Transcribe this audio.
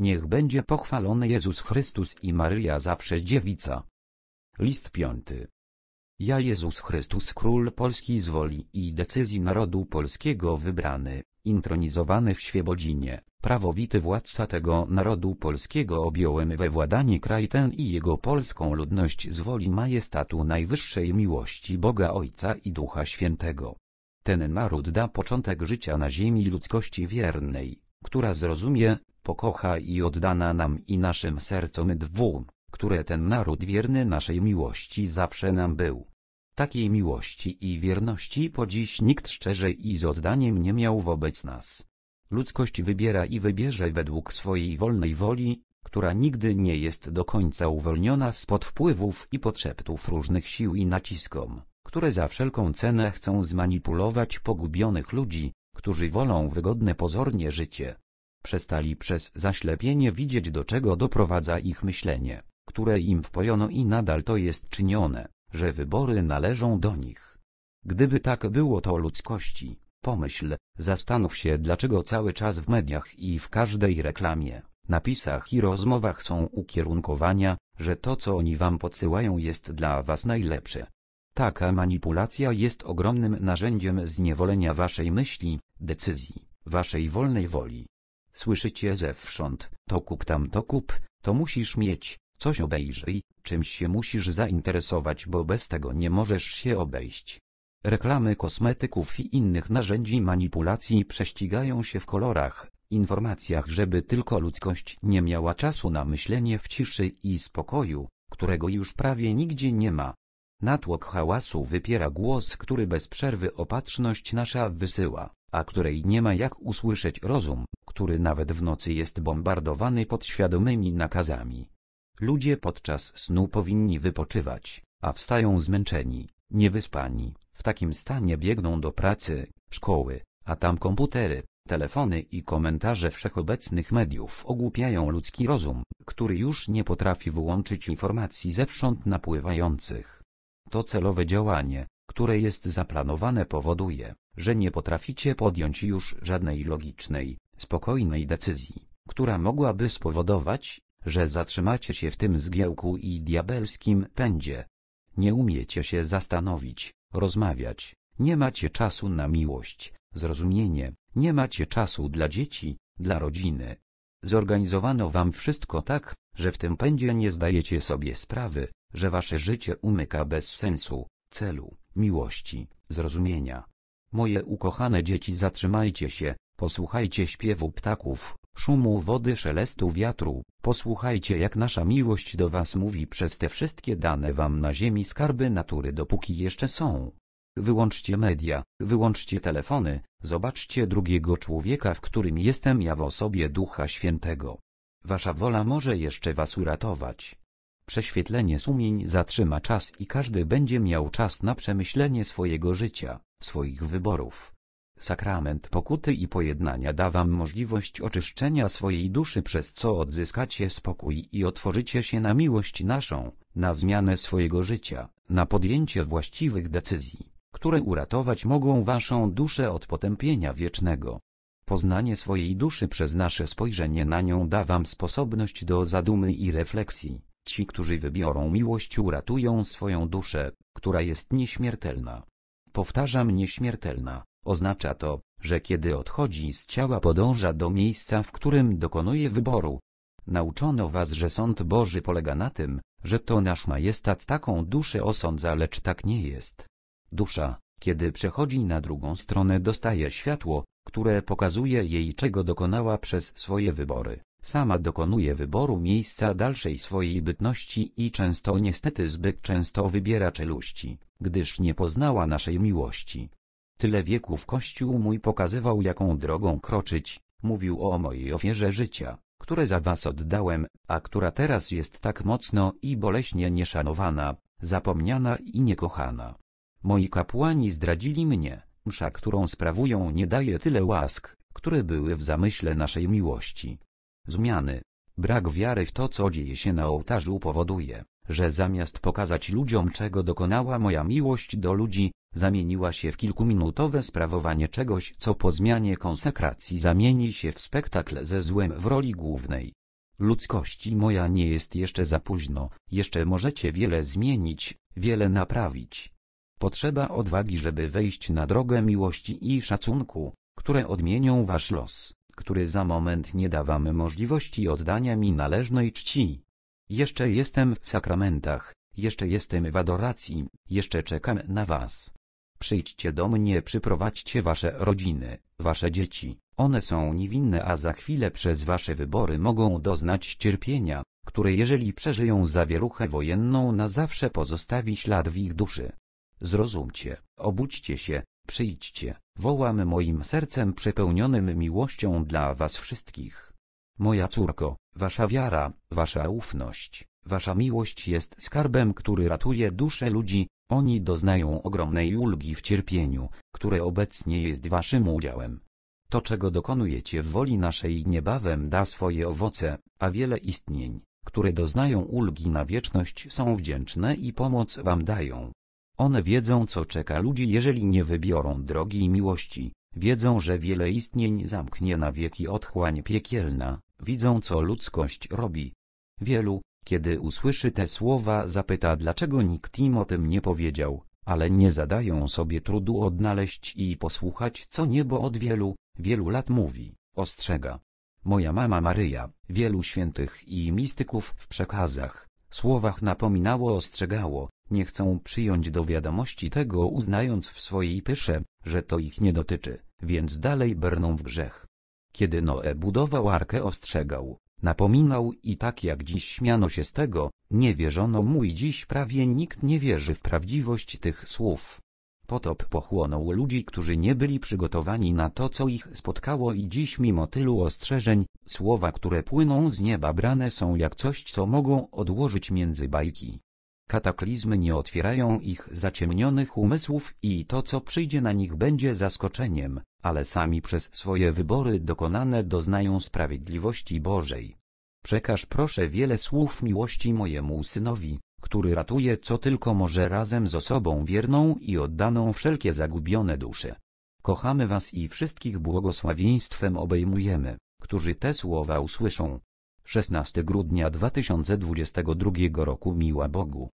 Niech będzie pochwalony Jezus Chrystus i Maryja zawsze dziewica. List piąty. Ja Jezus Chrystus Król Polski z woli i decyzji narodu polskiego wybrany, intronizowany w Świebodzinie, prawowity władca tego narodu polskiego objąłem we władanie kraj ten i jego polską ludność z woli majestatu najwyższej miłości Boga Ojca i Ducha Świętego. Ten naród da początek życia na ziemi ludzkości wiernej, która zrozumie, pokocha i oddana nam i naszym sercom dwu, które ten naród wierny naszej miłości zawsze nam był. Takiej miłości i wierności po dziś nikt szczerze i z oddaniem nie miał wobec nas. Ludzkość wybiera i wybierze według swojej wolnej woli, która nigdy nie jest do końca uwolniona spod wpływów i podszeptów różnych sił i naciskom, które za wszelką cenę chcą zmanipulować pogubionych ludzi, którzy wolą wygodne pozornie życie, Przestali przez zaślepienie widzieć do czego doprowadza ich myślenie, które im wpojono i nadal to jest czynione, że wybory należą do nich. Gdyby tak było to ludzkości, pomyśl, zastanów się dlaczego cały czas w mediach i w każdej reklamie, napisach i rozmowach są ukierunkowania, że to co oni wam podsyłają jest dla was najlepsze. Taka manipulacja jest ogromnym narzędziem zniewolenia waszej myśli, decyzji, waszej wolnej woli, Słyszycie zewsząd, to kup tam to kup, to musisz mieć, coś obejrzyj, czymś się musisz zainteresować, bo bez tego nie możesz się obejść. Reklamy kosmetyków i innych narzędzi manipulacji prześcigają się w kolorach, informacjach, żeby tylko ludzkość nie miała czasu na myślenie w ciszy i spokoju, którego już prawie nigdzie nie ma. Natłok hałasu wypiera głos, który bez przerwy opatrzność nasza wysyła a której nie ma jak usłyszeć rozum, który nawet w nocy jest bombardowany podświadomymi nakazami. Ludzie podczas snu powinni wypoczywać, a wstają zmęczeni, niewyspani, w takim stanie biegną do pracy, szkoły, a tam komputery, telefony i komentarze wszechobecnych mediów ogłupiają ludzki rozum, który już nie potrafi wyłączyć informacji zewsząd napływających. To celowe działanie, które jest zaplanowane powoduje, że nie potraficie podjąć już żadnej logicznej, spokojnej decyzji, która mogłaby spowodować, że zatrzymacie się w tym zgiełku i diabelskim pędzie. Nie umiecie się zastanowić, rozmawiać, nie macie czasu na miłość, zrozumienie, nie macie czasu dla dzieci, dla rodziny. Zorganizowano wam wszystko tak, że w tym pędzie nie zdajecie sobie sprawy, że wasze życie umyka bez sensu, celu miłości, zrozumienia. Moje ukochane dzieci zatrzymajcie się, posłuchajcie śpiewu ptaków, szumu wody szelestu wiatru, posłuchajcie jak nasza miłość do was mówi przez te wszystkie dane wam na ziemi skarby natury dopóki jeszcze są. Wyłączcie media, wyłączcie telefony, zobaczcie drugiego człowieka w którym jestem ja w osobie Ducha Świętego. Wasza wola może jeszcze was uratować. Prześwietlenie sumień zatrzyma czas i każdy będzie miał czas na przemyślenie swojego życia, swoich wyborów. Sakrament pokuty i pojednania da wam możliwość oczyszczenia swojej duszy przez co odzyskacie spokój i otworzycie się na miłość naszą, na zmianę swojego życia, na podjęcie właściwych decyzji, które uratować mogą waszą duszę od potępienia wiecznego. Poznanie swojej duszy przez nasze spojrzenie na nią da wam sposobność do zadumy i refleksji Ci, którzy wybiorą miłość, uratują swoją duszę, która jest nieśmiertelna. Powtarzam nieśmiertelna, oznacza to, że kiedy odchodzi z ciała podąża do miejsca, w którym dokonuje wyboru. Nauczono was, że sąd Boży polega na tym, że to nasz majestat taką duszę osądza, lecz tak nie jest. Dusza, kiedy przechodzi na drugą stronę, dostaje światło, które pokazuje jej, czego dokonała przez swoje wybory. Sama dokonuje wyboru miejsca dalszej swojej bytności i często niestety zbyt często wybiera czeluści, gdyż nie poznała naszej miłości. Tyle wieków Kościół mój pokazywał jaką drogą kroczyć, mówił o mojej ofierze życia, które za was oddałem, a która teraz jest tak mocno i boleśnie nieszanowana, zapomniana i niekochana. Moi kapłani zdradzili mnie, msza którą sprawują nie daje tyle łask, które były w zamyśle naszej miłości. Zmiany, brak wiary w to co dzieje się na ołtarzu powoduje, że zamiast pokazać ludziom czego dokonała moja miłość do ludzi, zamieniła się w kilkuminutowe sprawowanie czegoś co po zmianie konsekracji zamieni się w spektakl ze złem w roli głównej. Ludzkości moja nie jest jeszcze za późno, jeszcze możecie wiele zmienić, wiele naprawić. Potrzeba odwagi żeby wejść na drogę miłości i szacunku, które odmienią wasz los który za moment nie da wam możliwości oddania mi należnej czci. Jeszcze jestem w sakramentach, jeszcze jestem w adoracji, jeszcze czekam na was. Przyjdźcie do mnie, przyprowadźcie wasze rodziny, wasze dzieci, one są niewinne, a za chwilę przez wasze wybory mogą doznać cierpienia, które jeżeli przeżyją zawieruchę wojenną na zawsze pozostawi ślad w ich duszy. Zrozumcie, obudźcie się, przyjdźcie, Wołam moim sercem przepełnionym miłością dla was wszystkich. Moja córko, wasza wiara, wasza ufność, wasza miłość jest skarbem, który ratuje dusze ludzi, oni doznają ogromnej ulgi w cierpieniu, które obecnie jest waszym udziałem. To czego dokonujecie w woli naszej niebawem da swoje owoce, a wiele istnień, które doznają ulgi na wieczność są wdzięczne i pomoc wam dają. One wiedzą co czeka ludzi jeżeli nie wybiorą drogi miłości, wiedzą że wiele istnień zamknie na wieki otchłań piekielna, widzą co ludzkość robi. Wielu, kiedy usłyszy te słowa zapyta dlaczego nikt im o tym nie powiedział, ale nie zadają sobie trudu odnaleźć i posłuchać co niebo od wielu, wielu lat mówi, ostrzega. Moja mama Maryja, wielu świętych i mistyków w przekazach, słowach napominało ostrzegało, nie chcą przyjąć do wiadomości tego uznając w swojej pysze, że to ich nie dotyczy, więc dalej brną w grzech. Kiedy Noe budował arkę ostrzegał, napominał i tak jak dziś śmiano się z tego, nie wierzono mu i dziś prawie nikt nie wierzy w prawdziwość tych słów. Potop pochłonął ludzi, którzy nie byli przygotowani na to, co ich spotkało i dziś mimo tylu ostrzeżeń, słowa, które płyną z nieba brane są jak coś, co mogą odłożyć między bajki. Kataklizmy nie otwierają ich zaciemnionych umysłów i to co przyjdzie na nich będzie zaskoczeniem, ale sami przez swoje wybory dokonane doznają sprawiedliwości Bożej. Przekaż proszę wiele słów miłości mojemu synowi, który ratuje co tylko może razem z osobą wierną i oddaną wszelkie zagubione dusze. Kochamy was i wszystkich błogosławieństwem obejmujemy, którzy te słowa usłyszą. 16 grudnia 2022 roku miła Bogu.